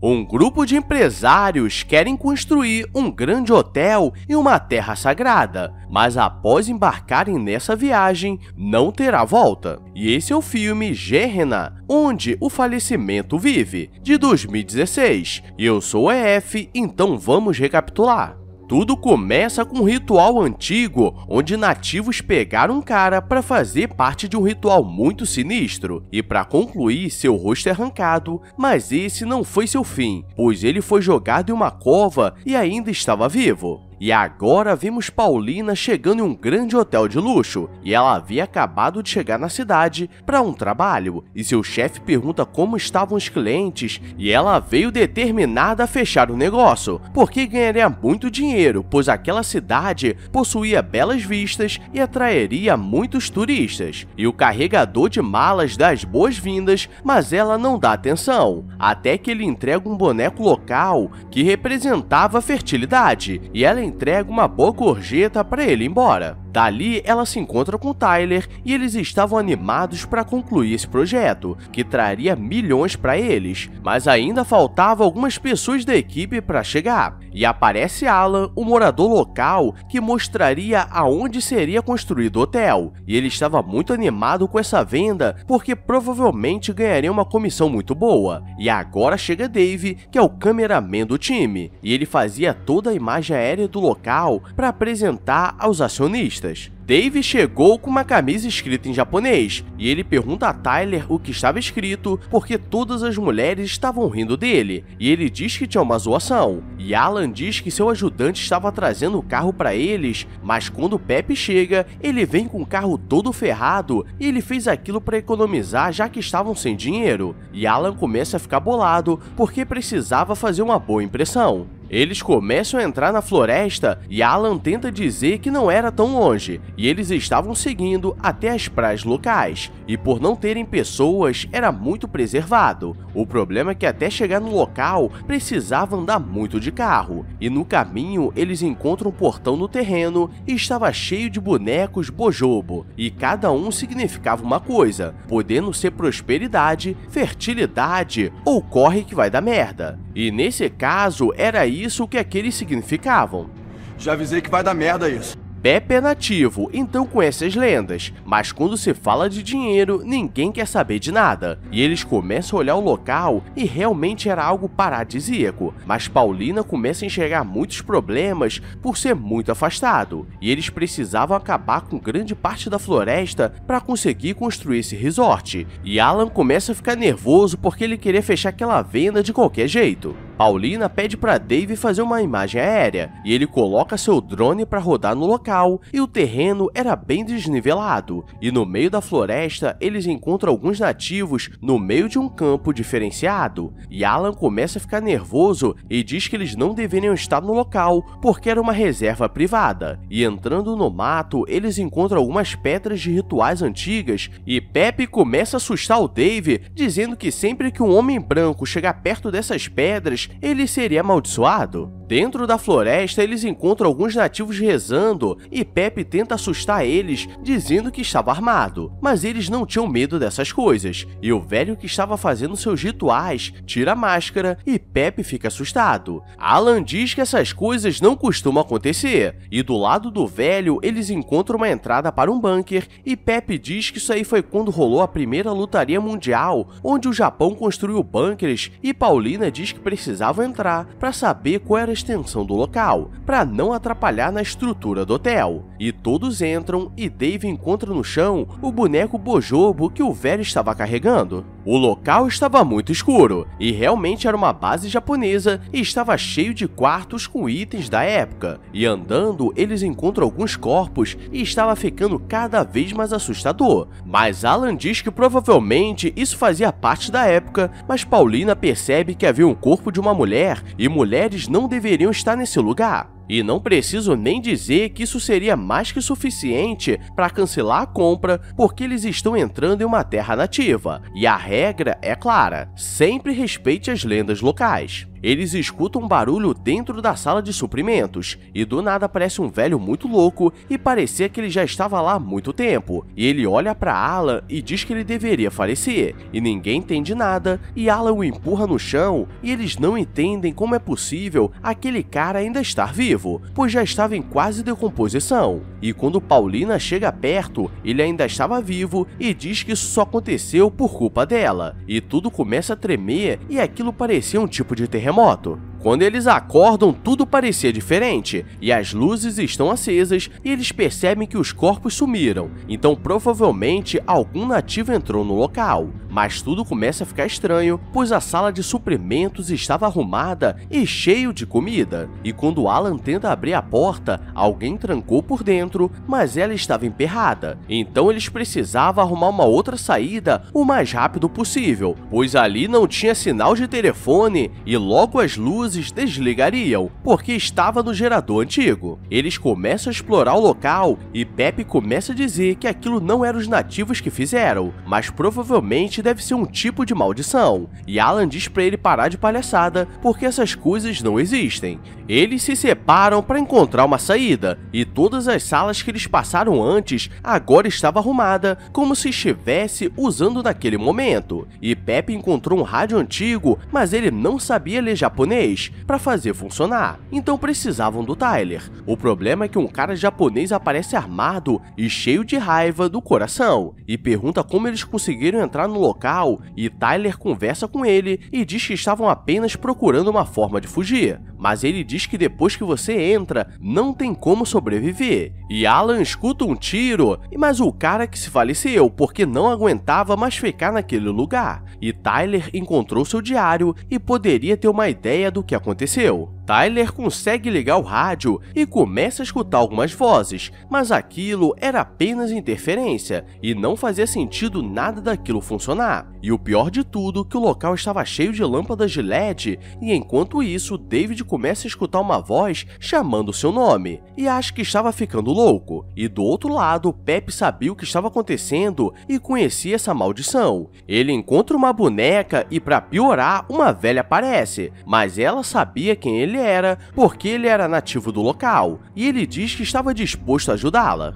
Um grupo de empresários querem construir um grande hotel em uma terra sagrada, mas após embarcarem nessa viagem, não terá volta. E esse é o filme Gerena, onde o falecimento vive, de 2016. Eu sou o EF, então vamos recapitular. Tudo começa com um ritual antigo, onde nativos pegaram um cara para fazer parte de um ritual muito sinistro, e para concluir, seu rosto é arrancado, mas esse não foi seu fim, pois ele foi jogado em uma cova e ainda estava vivo. E agora vimos Paulina chegando em um grande hotel de luxo, e ela havia acabado de chegar na cidade para um trabalho, e seu chefe pergunta como estavam os clientes, e ela veio determinada a fechar o negócio, porque ganharia muito dinheiro, pois aquela cidade possuía belas vistas e atrairia muitos turistas. E o carregador de malas dá as boas-vindas, mas ela não dá atenção, até que ele entrega um boneco local que representava fertilidade, e ela entrega uma boa gorjeta para ele ir embora. Dali, ela se encontra com Tyler e eles estavam animados para concluir esse projeto, que traria milhões para eles, mas ainda faltava algumas pessoas da equipe para chegar. E aparece Alan, o morador local, que mostraria aonde seria construído o hotel, e ele estava muito animado com essa venda porque provavelmente ganharia uma comissão muito boa. E agora chega Dave, que é o cameraman do time, e ele fazia toda a imagem aérea do local para apresentar aos acionistas turistas. Dave chegou com uma camisa escrita em japonês e ele pergunta a Tyler o que estava escrito porque todas as mulheres estavam rindo dele e ele diz que tinha uma zoação. E Alan diz que seu ajudante estava trazendo o carro para eles, mas quando Pepe chega, ele vem com o carro todo ferrado e ele fez aquilo para economizar já que estavam sem dinheiro. E Alan começa a ficar bolado porque precisava fazer uma boa impressão. Eles começam a entrar na floresta e Alan tenta dizer que não era tão longe, e eles estavam seguindo até as praias locais, e por não terem pessoas era muito preservado. O problema é que até chegar no local precisava andar muito de carro, e no caminho eles encontram um portão no terreno e estava cheio de bonecos bojobo, e cada um significava uma coisa, podendo ser prosperidade, fertilidade ou corre que vai dar merda. E nesse caso era isso isso o que aqueles significavam. Já avisei que vai dar merda isso. Pepe é nativo, então conhece as lendas, mas quando se fala de dinheiro, ninguém quer saber de nada. E eles começam a olhar o local e realmente era algo paradisíaco, mas Paulina começa a enxergar muitos problemas por ser muito afastado, e eles precisavam acabar com grande parte da floresta para conseguir construir esse resort. E Alan começa a ficar nervoso porque ele queria fechar aquela venda de qualquer jeito. Paulina pede para Dave fazer uma imagem aérea, e ele coloca seu drone para rodar no local local e o terreno era bem desnivelado, e no meio da floresta eles encontram alguns nativos no meio de um campo diferenciado. E Alan começa a ficar nervoso e diz que eles não deveriam estar no local porque era uma reserva privada. E entrando no mato, eles encontram algumas pedras de rituais antigas e Pepe começa a assustar o Dave, dizendo que sempre que um homem branco chegar perto dessas pedras, ele seria amaldiçoado. Dentro da floresta, eles encontram alguns nativos rezando e Pepe tenta assustar eles, dizendo que estava armado, mas eles não tinham medo dessas coisas, e o velho que estava fazendo seus rituais tira a máscara e Pepe fica assustado. Alan diz que essas coisas não costumam acontecer, e do lado do velho, eles encontram uma entrada para um bunker e Pepe diz que isso aí foi quando rolou a primeira lutaria mundial, onde o Japão construiu bunkers e Paulina diz que precisava entrar para saber qual era extensão do local, para não atrapalhar na estrutura do hotel. E todos entram e Dave encontra no chão o boneco bojobo que o velho estava carregando. O local estava muito escuro e realmente era uma base japonesa e estava cheio de quartos com itens da época. E andando, eles encontram alguns corpos e estava ficando cada vez mais assustador. Mas Alan diz que provavelmente isso fazia parte da época, mas Paulina percebe que havia um corpo de uma mulher e mulheres não deveriam estar nesse lugar. E não preciso nem dizer que isso seria mais que suficiente para cancelar a compra, porque eles estão entrando em uma terra nativa, e a regra é clara: sempre respeite as lendas locais. Eles escutam um barulho dentro da sala de suprimentos, e do nada aparece um velho muito louco e parecia que ele já estava lá há muito tempo. E ele olha para Alan e diz que ele deveria falecer, e ninguém entende nada, e Alan o empurra no chão, e eles não entendem como é possível aquele cara ainda estar vivo, pois já estava em quase decomposição. E quando Paulina chega perto, ele ainda estava vivo e diz que isso só aconteceu por culpa dela. E tudo começa a tremer e aquilo parecia um tipo de terremoto terremoto. Quando eles acordam, tudo parecia diferente, e as luzes estão acesas e eles percebem que os corpos sumiram, então provavelmente algum nativo entrou no local. Mas tudo começa a ficar estranho, pois a sala de suprimentos estava arrumada e cheio de comida. E quando Alan tenta abrir a porta, alguém trancou por dentro, mas ela estava emperrada. Então eles precisavam arrumar uma outra saída o mais rápido possível, pois ali não tinha sinal de telefone e logo as luzes desligariam, porque estava no gerador antigo. Eles começam a explorar o local e Pepe começa a dizer que aquilo não eram os nativos que fizeram, mas provavelmente deve ser um tipo de maldição, e Alan diz pra ele parar de palhaçada, porque essas coisas não existem. Eles se separam para encontrar uma saída, e todas as salas que eles passaram antes agora estava arrumada, como se estivesse usando naquele momento. E Pepe encontrou um rádio antigo, mas ele não sabia ler japonês para fazer funcionar, então precisavam do Tyler. O problema é que um cara japonês aparece armado e cheio de raiva do coração, e pergunta como eles conseguiram entrar no local e Tyler conversa com ele e diz que estavam apenas procurando uma forma de fugir, mas ele diz que depois que você entra, não tem como sobreviver. E Alan escuta um tiro, mas o cara que se faleceu porque não aguentava mais ficar naquele lugar. E Tyler encontrou seu diário e poderia ter uma ideia do que aconteceu. Tyler consegue ligar o rádio e começa a escutar algumas vozes, mas aquilo era apenas interferência e não fazia sentido nada daquilo funcionar. E o pior de tudo, que o local estava cheio de lâmpadas de LED e enquanto isso, David começa a escutar uma voz chamando seu nome e acha que estava ficando louco. E do outro lado, Pepe sabia o que estava acontecendo e conhecia essa maldição. Ele encontra uma boneca e para piorar, uma velha aparece, mas ela sabia quem ele ele era, porque ele era nativo do local, e ele diz que estava disposto a ajudá-la.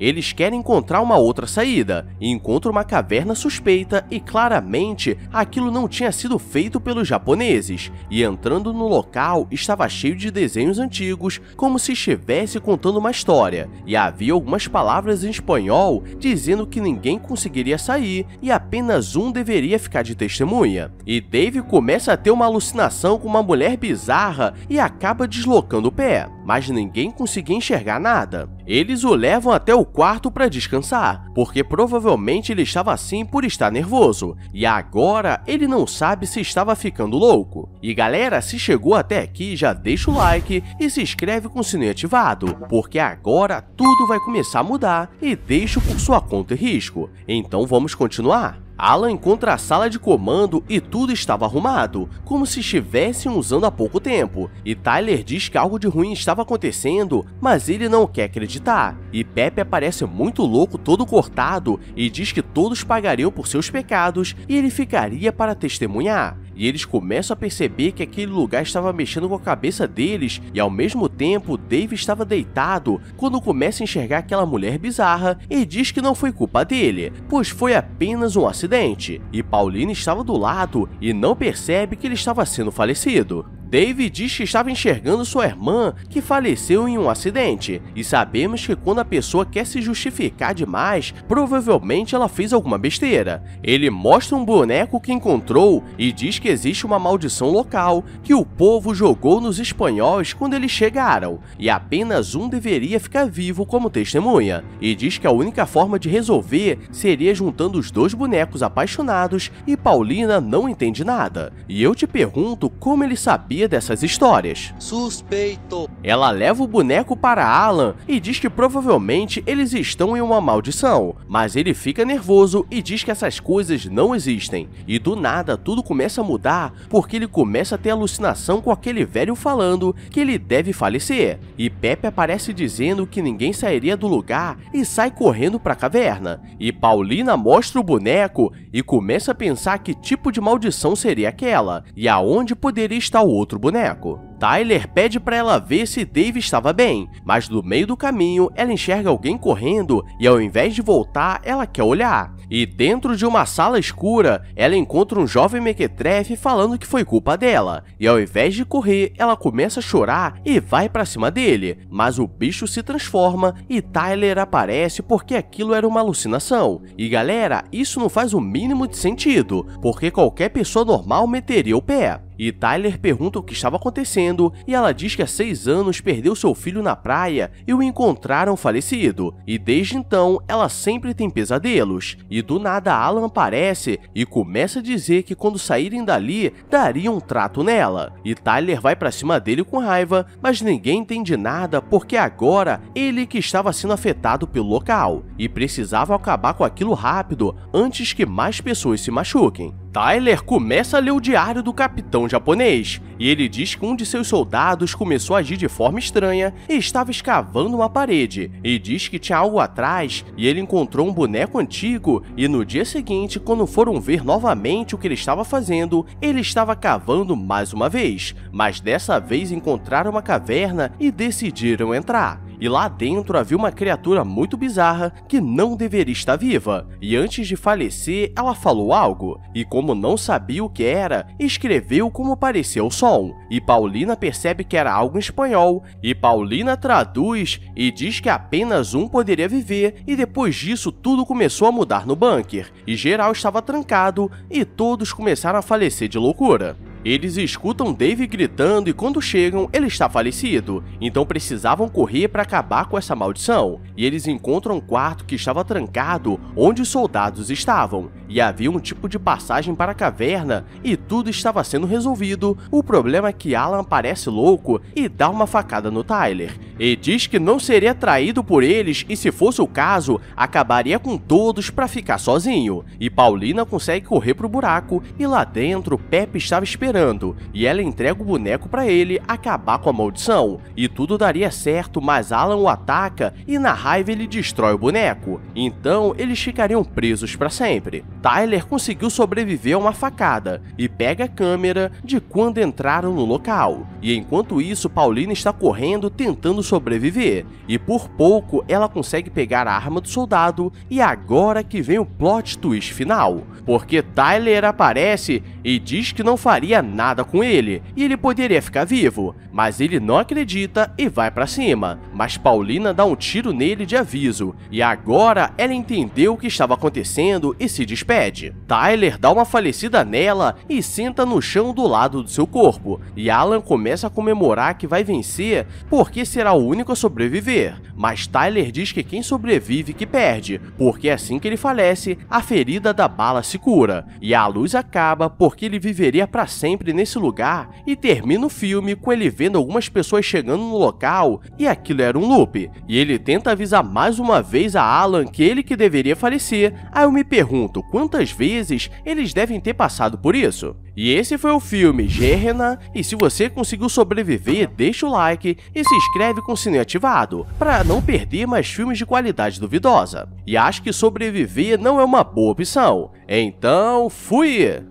Eles querem encontrar uma outra saída e encontram uma caverna suspeita e claramente aquilo não tinha sido feito pelos japoneses. E entrando no local estava cheio de desenhos antigos, como se estivesse contando uma história, e havia algumas palavras em espanhol dizendo que ninguém conseguiria sair e apenas um deveria ficar de testemunha. E Dave começa a ter uma alucinação com uma mulher bizarra e acaba deslocando o pé mas ninguém conseguia enxergar nada. Eles o levam até o quarto para descansar, porque provavelmente ele estava assim por estar nervoso, e agora ele não sabe se estava ficando louco. E galera, se chegou até aqui, já deixa o like e se inscreve com o sininho ativado, porque agora tudo vai começar a mudar e deixo por sua conta e risco. Então vamos continuar? Alan encontra a sala de comando e tudo estava arrumado, como se estivessem usando há pouco tempo, e Tyler diz que algo de ruim estava acontecendo, mas ele não quer acreditar, e Pepe aparece muito louco todo cortado e diz que todos pagariam por seus pecados e ele ficaria para testemunhar e eles começam a perceber que aquele lugar estava mexendo com a cabeça deles e ao mesmo tempo Dave estava deitado quando começa a enxergar aquela mulher bizarra e diz que não foi culpa dele, pois foi apenas um acidente e Pauline estava do lado e não percebe que ele estava sendo falecido. David diz que estava enxergando sua irmã, que faleceu em um acidente, e sabemos que quando a pessoa quer se justificar demais, provavelmente ela fez alguma besteira. Ele mostra um boneco que encontrou e diz que existe uma maldição local que o povo jogou nos espanhóis quando eles chegaram, e apenas um deveria ficar vivo como testemunha, e diz que a única forma de resolver seria juntando os dois bonecos apaixonados e Paulina não entende nada. E eu te pergunto como ele sabia sabia dessas histórias. Suspeito! Ela leva o boneco para Alan e diz que provavelmente eles estão em uma maldição, mas ele fica nervoso e diz que essas coisas não existem. E do nada tudo começa a mudar porque ele começa a ter alucinação com aquele velho falando que ele deve falecer. E Pepe aparece dizendo que ninguém sairia do lugar e sai correndo para a caverna. E Paulina mostra o boneco e começa a pensar que tipo de maldição seria aquela e aonde poderia estar o outro outro boneco. Tyler pede para ela ver se Dave estava bem, mas no meio do caminho ela enxerga alguém correndo e ao invés de voltar, ela quer olhar. E dentro de uma sala escura, ela encontra um jovem mequetrefe falando que foi culpa dela. E ao invés de correr, ela começa a chorar e vai para cima dele, mas o bicho se transforma e Tyler aparece porque aquilo era uma alucinação. E galera, isso não faz o mínimo de sentido, porque qualquer pessoa normal meteria o pé. E Tyler pergunta o que estava acontecendo e ela diz que há seis anos perdeu seu filho na praia e o encontraram falecido. E desde então ela sempre tem pesadelos. E do nada Alan aparece e começa a dizer que quando saírem dali daria um trato nela. E Tyler vai para cima dele com raiva, mas ninguém entende nada porque agora ele que estava sendo afetado pelo local e precisava acabar com aquilo rápido antes que mais pessoas se machuquem. Tyler começa a ler o diário do capitão japonês, e ele diz que um de seus soldados começou a agir de forma estranha e estava escavando uma parede, e diz que tinha algo atrás e ele encontrou um boneco antigo, e no dia seguinte, quando foram ver novamente o que ele estava fazendo, ele estava cavando mais uma vez, mas dessa vez encontraram uma caverna e decidiram entrar e lá dentro havia uma criatura muito bizarra que não deveria estar viva, e antes de falecer ela falou algo, e como não sabia o que era, escreveu como parecia o som, e Paulina percebe que era algo em espanhol, e Paulina traduz e diz que apenas um poderia viver, e depois disso tudo começou a mudar no bunker, e geral estava trancado, e todos começaram a falecer de loucura. Eles escutam Dave gritando e quando chegam, ele está falecido, então precisavam correr para acabar com essa maldição. E eles encontram um quarto que estava trancado, onde os soldados estavam, e havia um tipo de passagem para a caverna e tudo estava sendo resolvido. O problema é que Alan parece louco e dá uma facada no Tyler, e diz que não seria traído por eles e se fosse o caso, acabaria com todos para ficar sozinho. E Paulina consegue correr pro buraco e lá dentro Pepe estava esperando esperando, e ela entrega o boneco para ele acabar com a maldição. E tudo daria certo, mas Alan o ataca e na raiva ele destrói o boneco. Então eles ficariam presos para sempre. Tyler conseguiu sobreviver a uma facada e pega a câmera de quando entraram no local. E enquanto isso, Paulina está correndo tentando sobreviver. E por pouco ela consegue pegar a arma do soldado e agora que vem o plot twist final. Porque Tyler aparece e diz que não faria nada com ele e ele poderia ficar vivo, mas ele não acredita e vai para cima. Mas Paulina dá um tiro nele de aviso e agora ela entendeu o que estava acontecendo e se despede. Tyler dá uma falecida nela e senta no chão do lado do seu corpo e Alan começa a comemorar que vai vencer porque será o único a sobreviver. Mas Tyler diz que quem sobrevive que perde, porque assim que ele falece, a ferida da bala se cura e a luz acaba porque ele viveria para sempre sempre nesse lugar e termina o filme com ele vendo algumas pessoas chegando no local e aquilo era um loop. E ele tenta avisar mais uma vez a Alan que ele que deveria falecer. Aí eu me pergunto quantas vezes eles devem ter passado por isso. E esse foi o filme Gerena, e se você conseguiu sobreviver, deixa o like e se inscreve com o sininho ativado, para não perder mais filmes de qualidade duvidosa. E acho que sobreviver não é uma boa opção. Então, fui!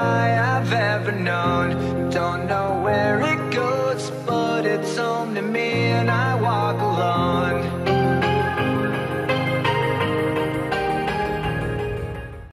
I've ever known. Don't know where it goes, but it's home to me, and I walk alone.